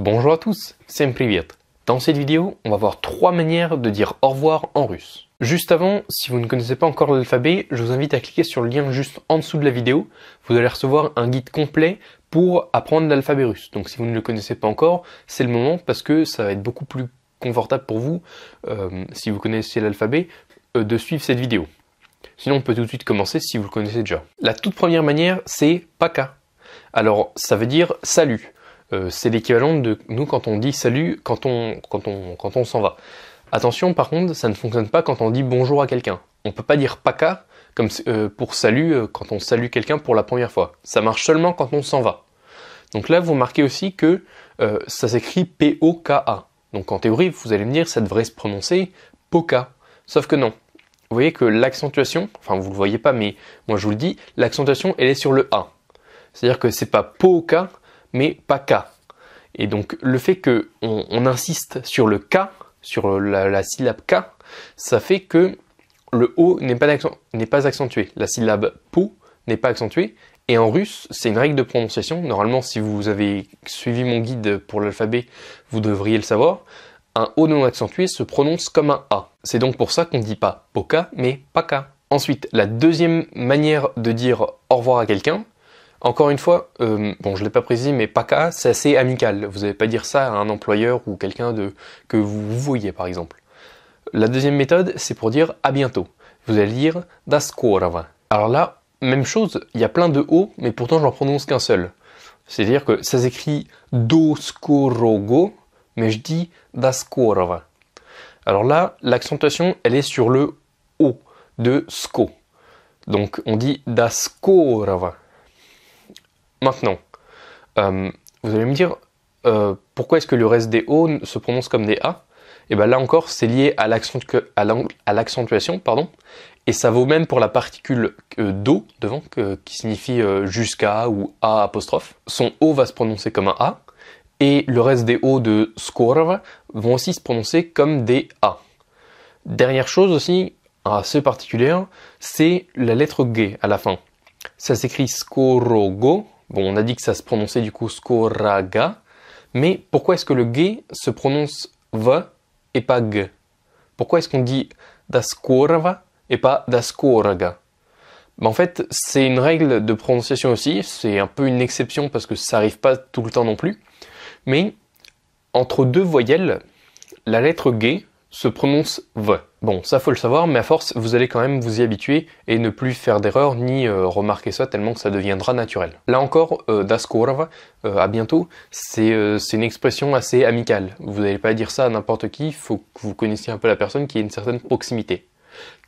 Bonjour à tous, c'est привет. Dans cette vidéo, on va voir trois manières de dire au revoir en russe. Juste avant, si vous ne connaissez pas encore l'alphabet, je vous invite à cliquer sur le lien juste en dessous de la vidéo. Vous allez recevoir un guide complet pour apprendre l'alphabet russe. Donc si vous ne le connaissez pas encore, c'est le moment parce que ça va être beaucoup plus confortable pour vous, euh, si vous connaissez l'alphabet, euh, de suivre cette vidéo. Sinon, on peut tout de suite commencer si vous le connaissez déjà. La toute première manière, c'est paka. Alors, ça veut dire salut. Euh, c'est l'équivalent de nous quand on dit salut quand on, quand on, quand on s'en va. Attention, par contre, ça ne fonctionne pas quand on dit bonjour à quelqu'un. On ne peut pas dire paka comme euh, pour salut euh, quand on salue quelqu'un pour la première fois. Ça marche seulement quand on s'en va. Donc là, vous marquez aussi que ça s'écrit P-O-K-A. Donc en théorie, vous allez me dire, ça devrait se prononcer poka. Sauf que non. Vous voyez que l'accentuation, enfin vous ne le voyez pas, mais moi je vous le dis, l'accentuation, elle est sur le A. C'est-à-dire que c'est pas poka mais pas K. Et donc le fait qu'on on, insiste sur le K, sur la, syllabe K, ça fait que le O n'est pas, accentué. La syllabe pou n'est pas accentuée. Et en russe, c'est une règle de prononciation. Normalement, si vous avez suivi mon guide pour l'alphabet, vous devriez le savoir. Un O non accentué se prononce comme un A. C'est donc pour ça qu'on ne dit pas poka, mais paka. Ensuite, la deuxième manière de dire au revoir à quelqu'un, encore une fois, euh, bon, je l'ai pas précisé, mais PACA, c'est assez amical. Vous n'allez pas dire ça à un employeur ou quelqu'un que vous voyez, par exemple. La deuxième méthode, c'est pour dire à bientôt. Vous allez dire da Alors là, même chose, il y a plein de O, mais pourtant je n'en prononce qu'un seul. C'est-à-dire que ça s'écrit do mais je dis da Alors là, l'accentuation, elle est sur le O de sko. Donc on dit da Maintenant, euh, vous allez me dire, euh, pourquoi est-ce que le reste des O se prononce comme des A Et eh bien là encore, c'est lié à l'accentuation, pardon. Et ça vaut même pour la particule euh, d'O devant, qui signifie jusqu'à ou A apostrophe. Son O va se prononcer comme un A. Et le reste des O de skor » vont aussi se prononcer comme des A. Dernière chose aussi, assez particulière, c'est la lettre G à la fin. Ça s'écrit skorogo Bon, on a dit que ça se prononçait du coup skoraga, mais pourquoi est-ce que le g se prononce v et pas g Pourquoi est-ce qu'on dit da et pas daskoraga ben, en fait, c'est une règle de prononciation aussi, c'est un peu une exception parce que ça n'arrive pas tout le temps non plus. Mais entre deux voyelles, la lettre G se prononce V. Bon, ça faut le savoir, mais à force, vous allez quand même vous y habituer et ne plus faire d'erreur ni euh, remarquer ça tellement que ça deviendra naturel. Là encore, euh, euh à bientôt, euh, c'est une expression assez amicale. Vous n'allez pas dire ça à n'importe qui, il faut que vous connaissiez un peu la personne qui ait une certaine proximité.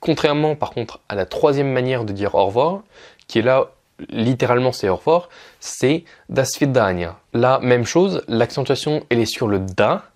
Contrairement par contre à la troisième manière de dire au revoir, qui est là littéralement c'est au revoir, c'est das La Là, même chose, l'accentuation elle est sur le da,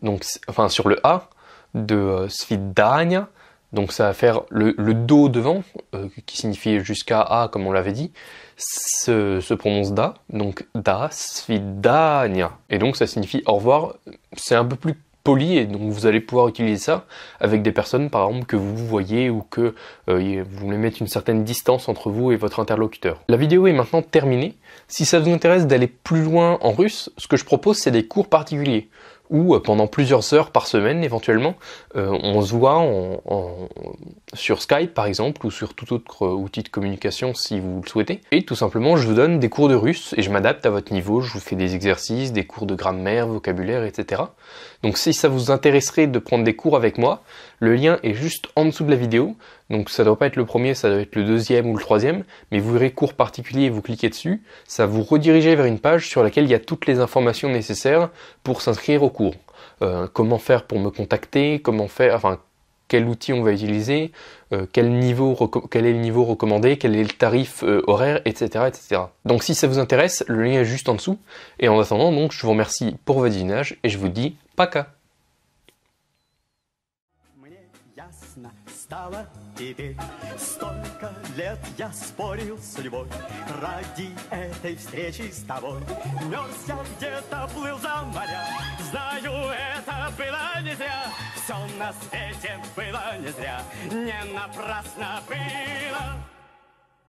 donc enfin sur le a, de euh, Svidania. Donc ça va faire le, le Do devant, euh, qui signifie jusqu'à A comme on l'avait dit, se, prononce Da, donc Da Svidania. Et donc ça signifie au revoir, c'est un peu plus poli et donc vous allez pouvoir utiliser ça avec des personnes par exemple que vous voyez ou que euh, vous voulez mettre une certaine distance entre vous et votre interlocuteur. La vidéo est maintenant terminée. Si ça vous intéresse d'aller plus loin en russe, ce que je propose c'est des cours particuliers ou euh, pendant plusieurs heures par semaine éventuellement, euh, on se voit, en sur Skype par exemple ou sur tout autre euh, outil de communication si vous le souhaitez. Et tout simplement, je vous donne des cours de russe et je m'adapte à votre niveau, je vous fais des exercices, des cours de grammaire, vocabulaire, etc. Donc si ça vous intéresserait de prendre des cours avec moi, le lien est juste en dessous de la vidéo, donc ça ne doit pas être le premier, ça doit être le deuxième ou le troisième, mais vous verrez cours particulier vous cliquez dessus, ça vous redirige vers une page sur laquelle il y a toutes les informations nécessaires pour s'inscrire au cours. Euh, comment faire pour me contacter, comment faire, enfin quel outil on va utiliser, euh, quel, niveau quel est le niveau recommandé, quel est le tarif euh, horaire, etc., etc. Donc si ça vous intéresse, le lien est juste en dessous. Et en attendant, donc, je vous remercie pour votre visionnage et je vous dis pas. тебе Знаю, это было не зря Все на свете было не зря Не напрасно было